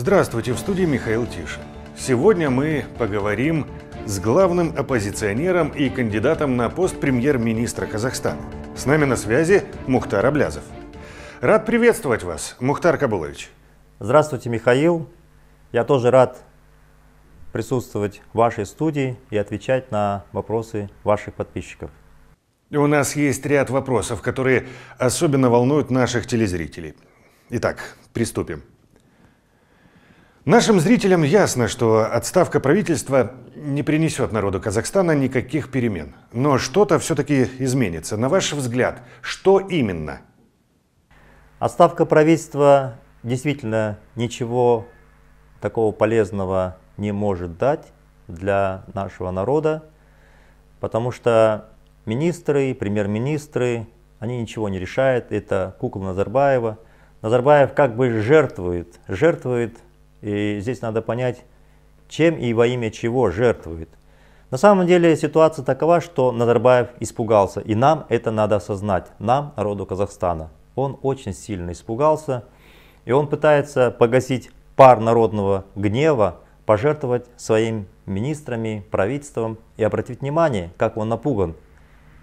Здравствуйте, в студии Михаил Тишин. Сегодня мы поговорим с главным оппозиционером и кандидатом на пост премьер-министра Казахстана. С нами на связи Мухтар Аблязов. Рад приветствовать вас, Мухтар Кабулович. Здравствуйте, Михаил. Я тоже рад присутствовать в вашей студии и отвечать на вопросы ваших подписчиков. У нас есть ряд вопросов, которые особенно волнуют наших телезрителей. Итак, приступим. Нашим зрителям ясно, что отставка правительства не принесет народу Казахстана никаких перемен. Но что-то все-таки изменится. На ваш взгляд, что именно? Отставка правительства действительно ничего такого полезного не может дать для нашего народа, потому что министры, премьер-министры, они ничего не решают. Это кукла Назарбаева. Назарбаев как бы жертвует, жертвует и здесь надо понять, чем и во имя чего жертвует. На самом деле ситуация такова, что Назарбаев испугался, и нам это надо осознать, нам, народу Казахстана. Он очень сильно испугался, и он пытается погасить пар народного гнева, пожертвовать своими министрами, правительством и обратить внимание, как он напуган,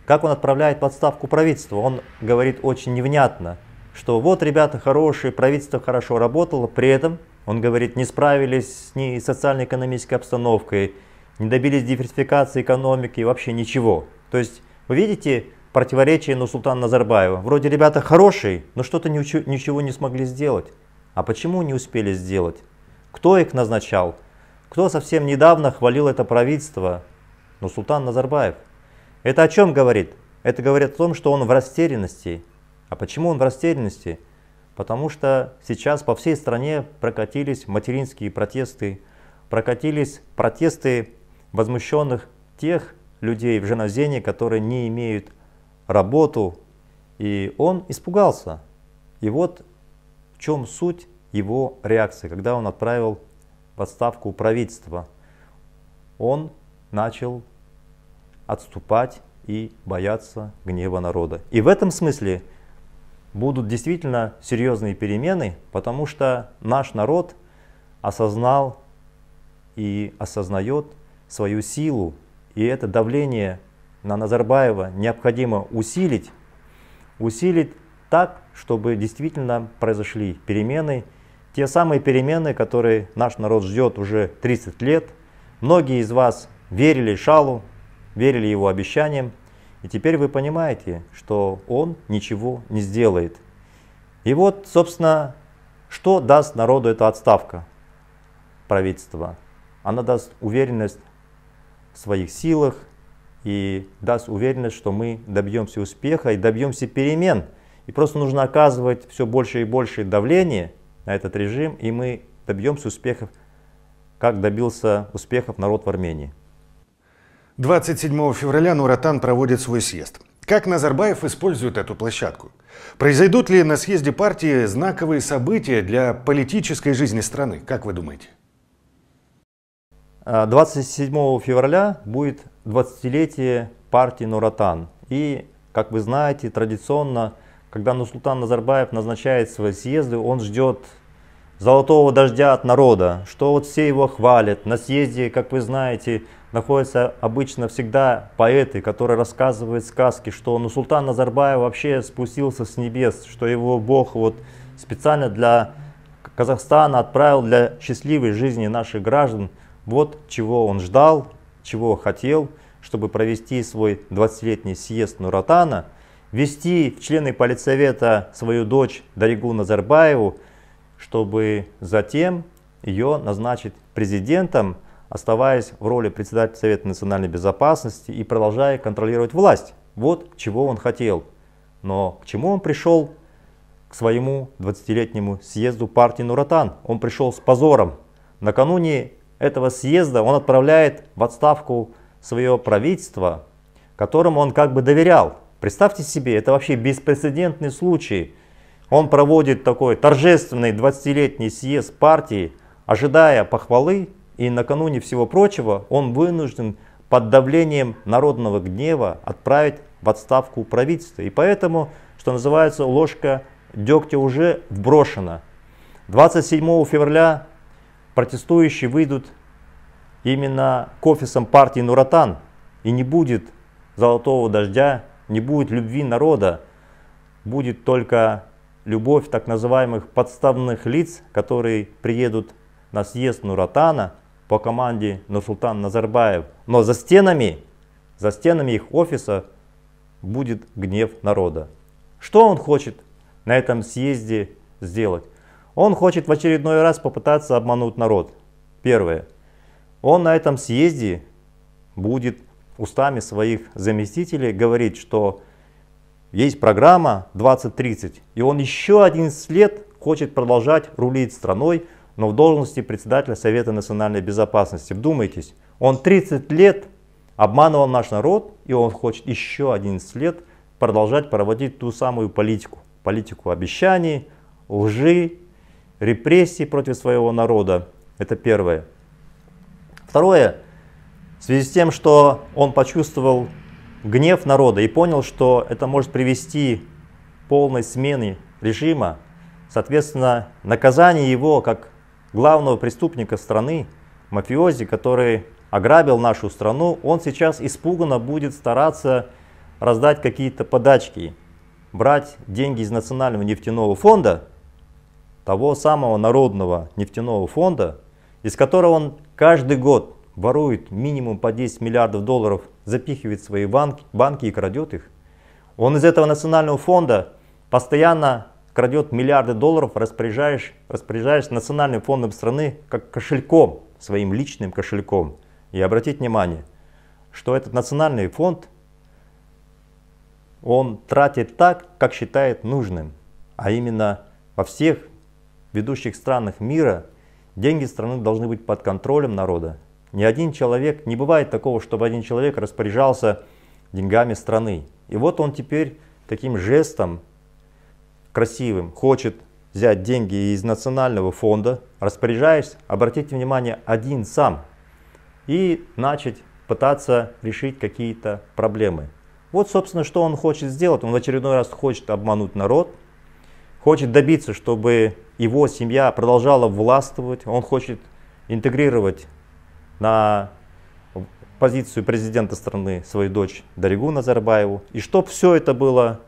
как он отправляет подставку отставку Он говорит очень невнятно, что вот ребята хорошие, правительство хорошо работало, при этом он говорит, не справились с ни социально-экономической обстановкой, не добились диверсификации экономики, вообще ничего. То есть вы видите противоречие ну, султана Назарбаева. Вроде ребята хорошие, но что-то ничего не смогли сделать. А почему не успели сделать? Кто их назначал? Кто совсем недавно хвалил это правительство? Ну, султан Назарбаев. Это о чем говорит? Это говорит о том, что он в растерянности. А почему он в растерянности? Потому что сейчас по всей стране прокатились материнские протесты, прокатились протесты возмущенных тех людей в Женозене, которые не имеют работу, и он испугался. И вот в чем суть его реакции, когда он отправил в отставку правительства, Он начал отступать и бояться гнева народа. И в этом смысле будут действительно серьезные перемены, потому что наш народ осознал и осознает свою силу, и это давление на Назарбаева необходимо усилить, усилить так, чтобы действительно произошли перемены, те самые перемены, которые наш народ ждет уже 30 лет. Многие из вас верили Шалу, верили его обещаниям, и теперь вы понимаете, что он ничего не сделает. И вот, собственно, что даст народу эта отставка правительства? Она даст уверенность в своих силах и даст уверенность, что мы добьемся успеха и добьемся перемен. И просто нужно оказывать все больше и больше давления на этот режим, и мы добьемся успехов, как добился успехов народ в Армении. 27 февраля Нуратан проводит свой съезд. Как Назарбаев использует эту площадку? Произойдут ли на съезде партии знаковые события для политической жизни страны? Как вы думаете? 27 а, февраля будет 20-летие партии Нуратан. И, как вы знаете, традиционно, когда Нусултан Назарбаев назначает свои съезды, он ждет золотого дождя от народа, что вот все его хвалят. На съезде, как вы знаете, находятся обычно всегда поэты, которые рассказывают сказки, что ну, султан Назарбаев вообще спустился с небес, что его бог вот специально для Казахстана отправил для счастливой жизни наших граждан. Вот чего он ждал, чего хотел, чтобы провести свой 20-летний съезд Нуратана, вести в члены политсовета свою дочь Даригу Назарбаеву, чтобы затем ее назначить президентом оставаясь в роли председателя Совета национальной безопасности и продолжая контролировать власть. Вот чего он хотел. Но к чему он пришел? К своему 20-летнему съезду партии Нуратан. Он пришел с позором. Накануне этого съезда он отправляет в отставку свое правительство, которому он как бы доверял. Представьте себе, это вообще беспрецедентный случай. Он проводит такой торжественный 20-летний съезд партии, ожидая похвалы и накануне всего прочего он вынужден под давлением народного гнева отправить в отставку правительства. И поэтому, что называется, ложка дегтя уже вброшена. 27 февраля протестующие выйдут именно к офисам партии Нуратан. И не будет золотого дождя, не будет любви народа, будет только любовь так называемых подставных лиц, которые приедут на съезд Нуратана – по команде Нурсултан Назарбаев. Но за стенами, за стенами их офиса будет гнев народа. Что он хочет на этом съезде сделать? Он хочет в очередной раз попытаться обмануть народ. Первое. Он на этом съезде будет устами своих заместителей говорить, что есть программа 2030, и он еще 11 лет хочет продолжать рулить страной, но в должности председателя Совета национальной безопасности. Вдумайтесь, он 30 лет обманывал наш народ, и он хочет еще 11 лет продолжать проводить ту самую политику. Политику обещаний, лжи, репрессий против своего народа. Это первое. Второе. В связи с тем, что он почувствовал гнев народа и понял, что это может привести к полной смене режима, соответственно, наказание его как главного преступника страны, мафиози, который ограбил нашу страну, он сейчас испуганно будет стараться раздать какие-то подачки, брать деньги из Национального нефтяного фонда, того самого народного нефтяного фонда, из которого он каждый год ворует минимум по 10 миллиардов долларов, запихивает в свои банки, банки и крадет их. Он из этого национального фонда постоянно крадет миллиарды долларов, распоряжаясь, распоряжаясь национальным фондом страны как кошельком, своим личным кошельком. И обратить внимание, что этот национальный фонд, он тратит так, как считает нужным. А именно во всех ведущих странах мира деньги страны должны быть под контролем народа. Ни один человек, не бывает такого, чтобы один человек распоряжался деньгами страны. И вот он теперь таким жестом красивым, хочет взять деньги из национального фонда, распоряжаясь, обратите внимание, один сам и начать пытаться решить какие-то проблемы. Вот, собственно, что он хочет сделать. Он в очередной раз хочет обмануть народ, хочет добиться, чтобы его семья продолжала властвовать, он хочет интегрировать на позицию президента страны свою дочь Даригу Назарбаеву. И чтобы все это было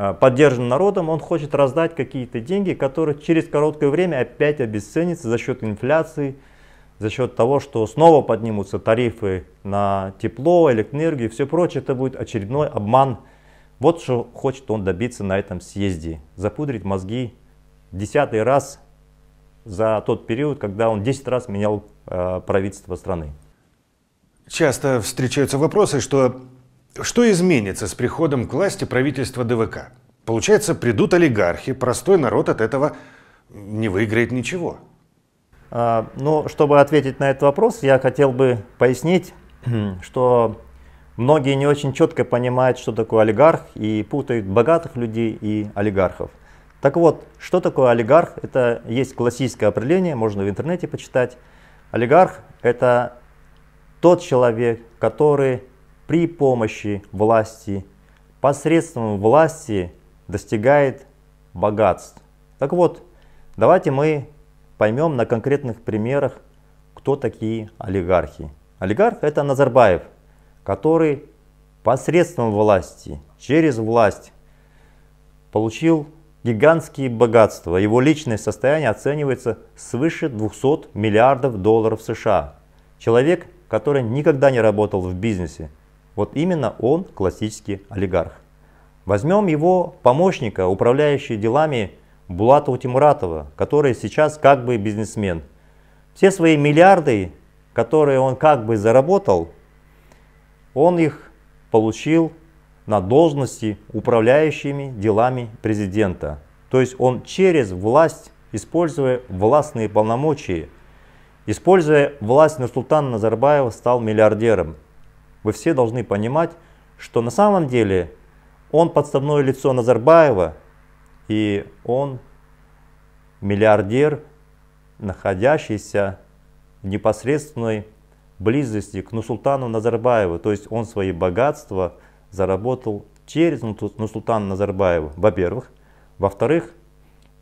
Э, поддержан народом, он хочет раздать какие-то деньги, которые через короткое время опять обесценятся за счет инфляции, за счет того, что снова поднимутся тарифы на тепло, электроэнергию и все прочее. Это будет очередной обман. Вот что хочет он добиться на этом съезде. Запудрить мозги десятый раз за тот период, когда он 10 раз менял э, правительство страны. Часто встречаются вопросы, что что изменится с приходом к власти правительства ДВК? Получается, придут олигархи, простой народ от этого не выиграет ничего. А, ну, чтобы ответить на этот вопрос, я хотел бы пояснить, что многие не очень четко понимают, что такое олигарх, и путают богатых людей и олигархов. Так вот, что такое олигарх? Это есть классическое определение, можно в интернете почитать. Олигарх – это тот человек, который при помощи власти, посредством власти достигает богатств. Так вот, давайте мы поймем на конкретных примерах, кто такие олигархи. Олигарх это Назарбаев, который посредством власти, через власть получил гигантские богатства. Его личное состояние оценивается свыше 200 миллиардов долларов США. Человек, который никогда не работал в бизнесе, вот именно он классический олигарх. Возьмем его помощника, управляющего делами Булатова Тимуратова, который сейчас как бы бизнесмен. Все свои миллиарды, которые он как бы заработал, он их получил на должности управляющими делами президента. То есть он через власть, используя властные полномочия, используя власть Нурсултана Назарбаева, стал миллиардером вы все должны понимать, что на самом деле он подставное лицо Назарбаева, и он миллиардер, находящийся в непосредственной близости к Нусултану Назарбаеву. То есть он свои богатства заработал через Нусултана Назарбаева, во-первых. Во-вторых,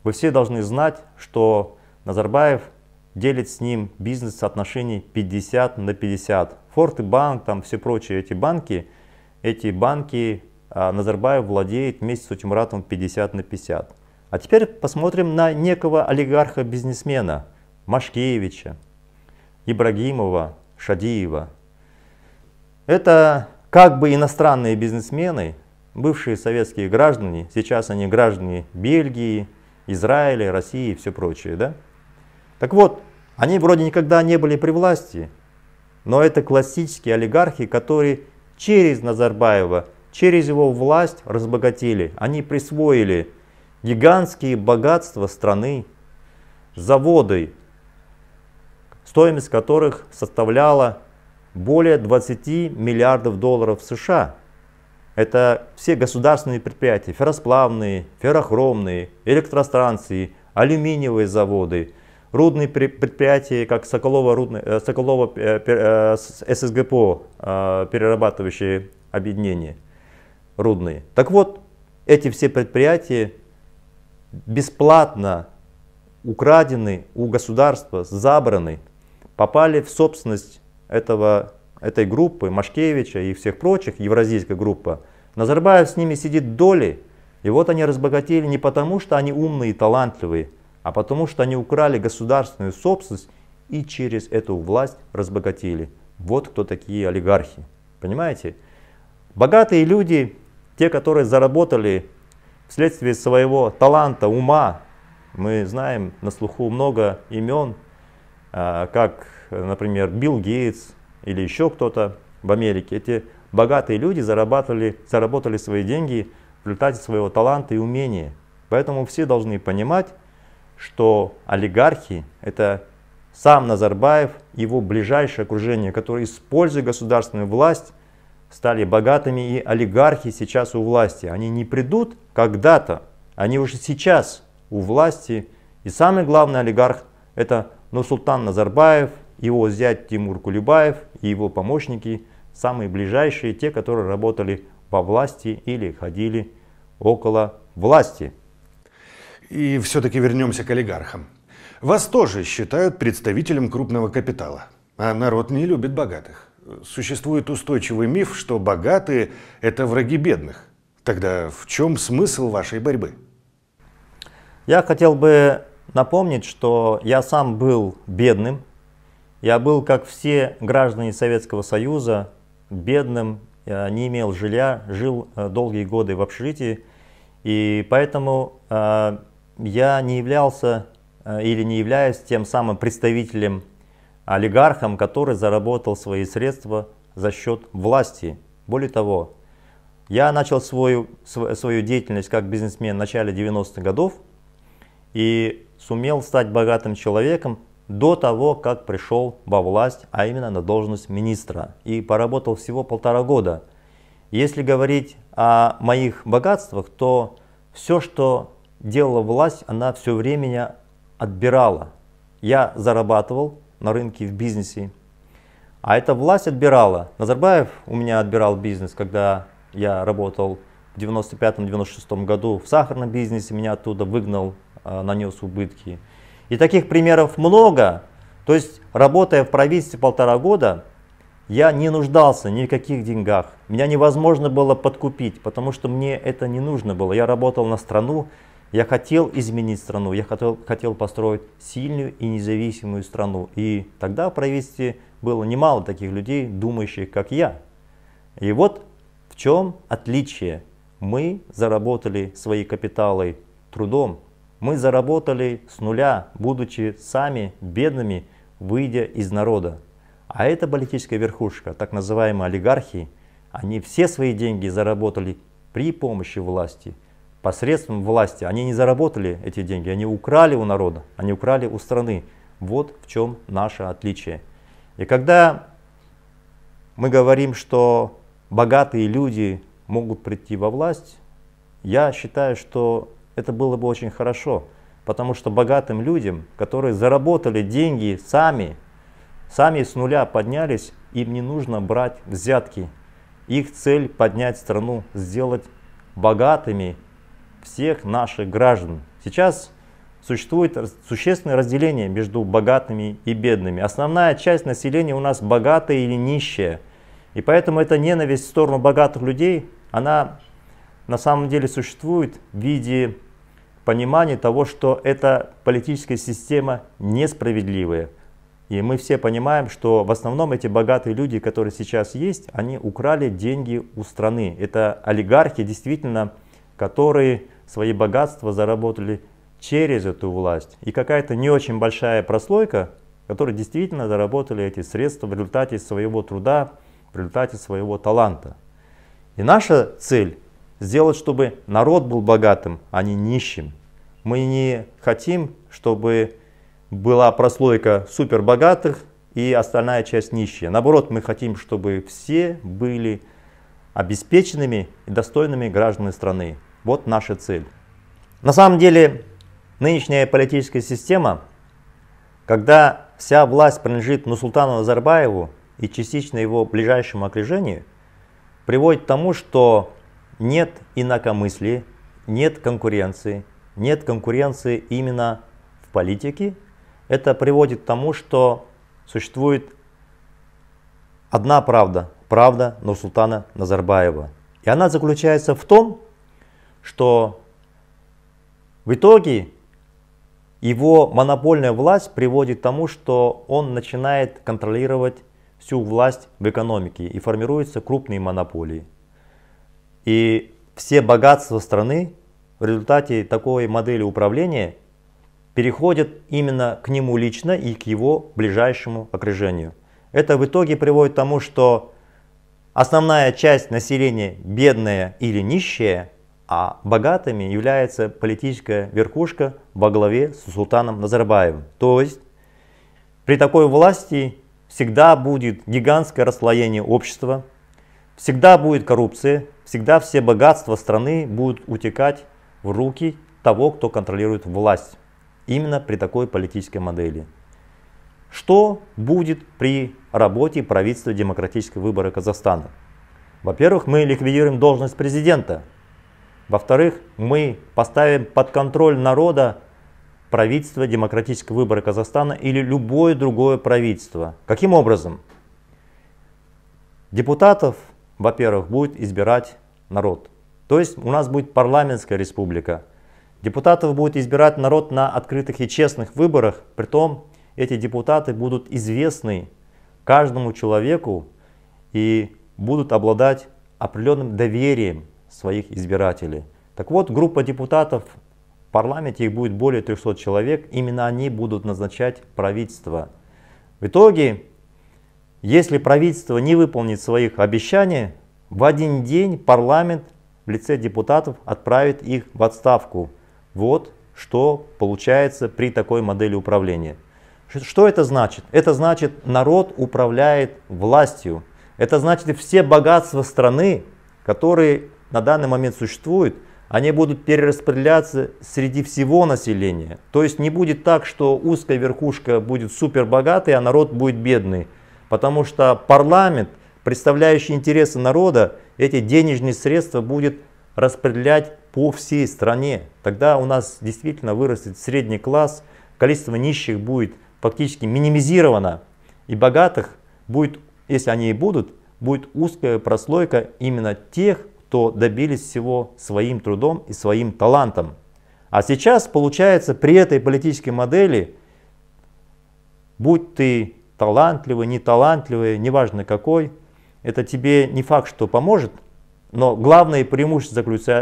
вы все должны знать, что Назарбаев – делит с ним бизнес отношений 50 на 50. Форт и банк, там все прочие эти банки, эти банки а, Назарбаев владеет вместе с Утимуратом 50 на 50. А теперь посмотрим на некого олигарха-бизнесмена Машкевича, Ибрагимова, Шадиева. Это как бы иностранные бизнесмены, бывшие советские граждане, сейчас они граждане Бельгии, Израиля, России и все прочее. Да? Так вот, они вроде никогда не были при власти, но это классические олигархи, которые через Назарбаева, через его власть разбогатели. Они присвоили гигантские богатства страны, заводы, стоимость которых составляла более 20 миллиардов долларов США. Это все государственные предприятия, ферросплавные, феррохромные, электростанции, алюминиевые заводы, рудные предприятия, как соколово рудные, э, соколово э, э, ССГПО, перерабатывающие объединения рудные. Так вот, эти все предприятия бесплатно украдены у государства, забраны, попали в собственность этого, этой группы, Машкевича и всех прочих, евразийская группа. Назарбаев с ними сидит доли, и вот они разбогатели не потому, что они умные и талантливые, а потому что они украли государственную собственность и через эту власть разбогатели. Вот кто такие олигархи. Понимаете? Богатые люди, те, которые заработали вследствие своего таланта, ума, мы знаем на слуху много имен, а, как, например, Билл Гейтс или еще кто-то в Америке. Эти богатые люди зарабатывали, заработали свои деньги в результате своего таланта и умения. Поэтому все должны понимать, что олигархи – это сам Назарбаев, его ближайшее окружение, которые, используя государственную власть, стали богатыми, и олигархи сейчас у власти. Они не придут когда-то, они уже сейчас у власти. И самый главный олигарх – это Нурсултан Назарбаев, его зять Тимур Кулебаев и его помощники, самые ближайшие, те, которые работали во власти или ходили около власти. И все-таки вернемся к олигархам. Вас тоже считают представителем крупного капитала. А народ не любит богатых. Существует устойчивый миф, что богатые – это враги бедных. Тогда в чем смысл вашей борьбы? Я хотел бы напомнить, что я сам был бедным. Я был, как все граждане Советского Союза, бедным, не имел жилья, жил э, долгие годы в общежитии. И поэтому э, я не являлся э, или не являюсь тем самым представителем а, олигархом, который заработал свои средства за счет власти. Более того, я начал свою, свою деятельность как бизнесмен в начале 90-х годов и сумел стать богатым человеком до того, как пришел во власть, а именно на должность министра. И поработал всего полтора года. Если говорить о моих богатствах, то все, что делала власть, она все время отбирала. Я зарабатывал на рынке, в бизнесе, а эта власть отбирала. Назарбаев у меня отбирал бизнес, когда я работал в 95-96 году в сахарном бизнесе, меня оттуда выгнал, э, нанес убытки. И таких примеров много. То есть, работая в правительстве полтора года, я не нуждался ни в каких деньгах. Меня невозможно было подкупить, потому что мне это не нужно было. Я работал на страну, я хотел изменить страну, я хотел, хотел построить сильную и независимую страну. И тогда в правительстве было немало таких людей, думающих, как я. И вот в чем отличие. Мы заработали свои капиталы трудом, мы заработали с нуля, будучи сами бедными, выйдя из народа. А эта политическая верхушка, так называемые олигархи, они все свои деньги заработали при помощи власти – посредством власти. Они не заработали эти деньги, они украли у народа, они украли у страны. Вот в чем наше отличие. И когда мы говорим, что богатые люди могут прийти во власть, я считаю, что это было бы очень хорошо, потому что богатым людям, которые заработали деньги сами, сами с нуля поднялись, им не нужно брать взятки. Их цель поднять страну, сделать богатыми всех наших граждан. Сейчас существует существенное разделение между богатыми и бедными. Основная часть населения у нас богатая или нищая. И поэтому эта ненависть в сторону богатых людей, она на самом деле существует в виде понимания того, что эта политическая система несправедливая. И мы все понимаем, что в основном эти богатые люди, которые сейчас есть, они украли деньги у страны. Это олигархи, действительно, которые свои богатства заработали через эту власть. И какая-то не очень большая прослойка, которые действительно заработали эти средства в результате своего труда, в результате своего таланта. И наша цель сделать, чтобы народ был богатым, а не нищим. Мы не хотим, чтобы была прослойка супербогатых и остальная часть нищая. Наоборот, мы хотим, чтобы все были обеспеченными и достойными гражданами страны. Вот наша цель. На самом деле, нынешняя политическая система, когда вся власть принадлежит Нусултану Назарбаеву и частично его ближайшему окружению, приводит к тому, что нет инакомыслия, нет конкуренции, нет конкуренции именно в политике. Это приводит к тому, что существует одна правда, правда Нурсултана Назарбаева. И она заключается в том, что в итоге его монопольная власть приводит к тому, что он начинает контролировать всю власть в экономике и формируются крупные монополии. И все богатства страны в результате такой модели управления переходят именно к нему лично и к его ближайшему окружению. Это в итоге приводит к тому, что основная часть населения бедная или нищая – а богатыми является политическая верхушка во главе с султаном Назарбаевым. То есть при такой власти всегда будет гигантское расслоение общества, всегда будет коррупция, всегда все богатства страны будут утекать в руки того, кто контролирует власть. Именно при такой политической модели. Что будет при работе правительства демократического выбора Казахстана? Во-первых, мы ликвидируем должность президента – во-вторых, мы поставим под контроль народа правительство демократического выбора Казахстана или любое другое правительство. Каким образом? Депутатов, во-первых, будет избирать народ. То есть у нас будет парламентская республика. Депутатов будет избирать народ на открытых и честных выборах, при притом эти депутаты будут известны каждому человеку и будут обладать определенным доверием своих избирателей. Так вот, группа депутатов в парламенте, их будет более 300 человек, именно они будут назначать правительство. В итоге, если правительство не выполнит своих обещаний, в один день парламент в лице депутатов отправит их в отставку. Вот что получается при такой модели управления. Что это значит? Это значит, народ управляет властью. Это значит, все богатства страны, которые на данный момент существует, они будут перераспределяться среди всего населения. То есть не будет так, что узкая верхушка будет супер богатой, а народ будет бедный. Потому что парламент, представляющий интересы народа, эти денежные средства будет распределять по всей стране. Тогда у нас действительно вырастет средний класс, количество нищих будет фактически минимизировано, и богатых будет, если они и будут, будет узкая прослойка именно тех, то добились всего своим трудом и своим талантом. А сейчас, получается, при этой политической модели, будь ты талантливый, не талантливый, неважно какой, это тебе не факт, что поможет, но главное преимущество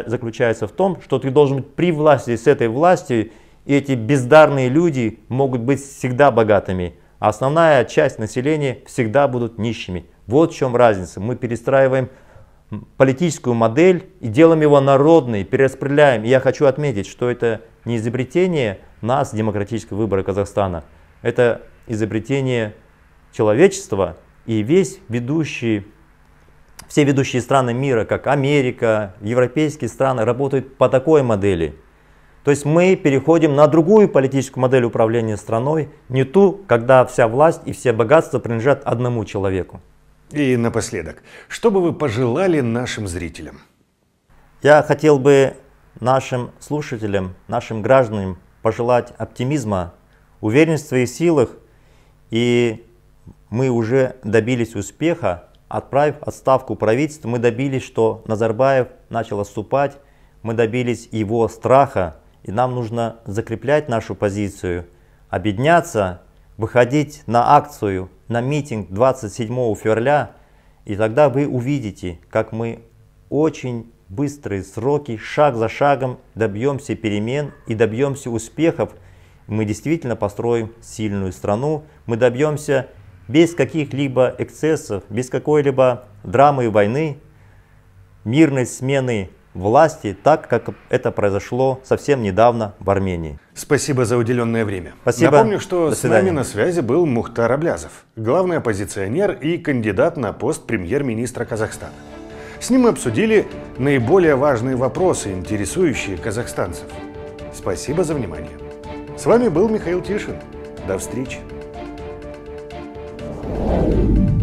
заключается в том, что ты должен быть при власти с этой властью, и эти бездарные люди могут быть всегда богатыми, а основная часть населения всегда будут нищими. Вот в чем разница. Мы перестраиваем политическую модель и делаем его народной, перераспределяем. И я хочу отметить, что это не изобретение нас, демократического выбора Казахстана, это изобретение человечества и весь ведущий, все ведущие страны мира, как Америка, европейские страны, работают по такой модели. То есть мы переходим на другую политическую модель управления страной, не ту, когда вся власть и все богатства принадлежат одному человеку. И напоследок, что бы вы пожелали нашим зрителям? Я хотел бы нашим слушателям, нашим гражданам пожелать оптимизма, уверенности в своих силах, и мы уже добились успеха, отправив отставку правительства, мы добились, что Назарбаев начал отступать, мы добились его страха, и нам нужно закреплять нашу позицию, объединяться выходить на акцию, на митинг 27 февраля, и тогда вы увидите, как мы очень быстрые сроки, шаг за шагом добьемся перемен и добьемся успехов. Мы действительно построим сильную страну, мы добьемся без каких-либо эксцессов, без какой-либо драмы и войны, мирной смены власти, так как это произошло совсем недавно в Армении. Спасибо за уделенное время. Спасибо. Напомню, что с нами на связи был Мухтар Аблязов, главный оппозиционер и кандидат на пост премьер-министра Казахстана. С ним мы обсудили наиболее важные вопросы, интересующие казахстанцев. Спасибо за внимание. С вами был Михаил Тишин. До встречи. thank you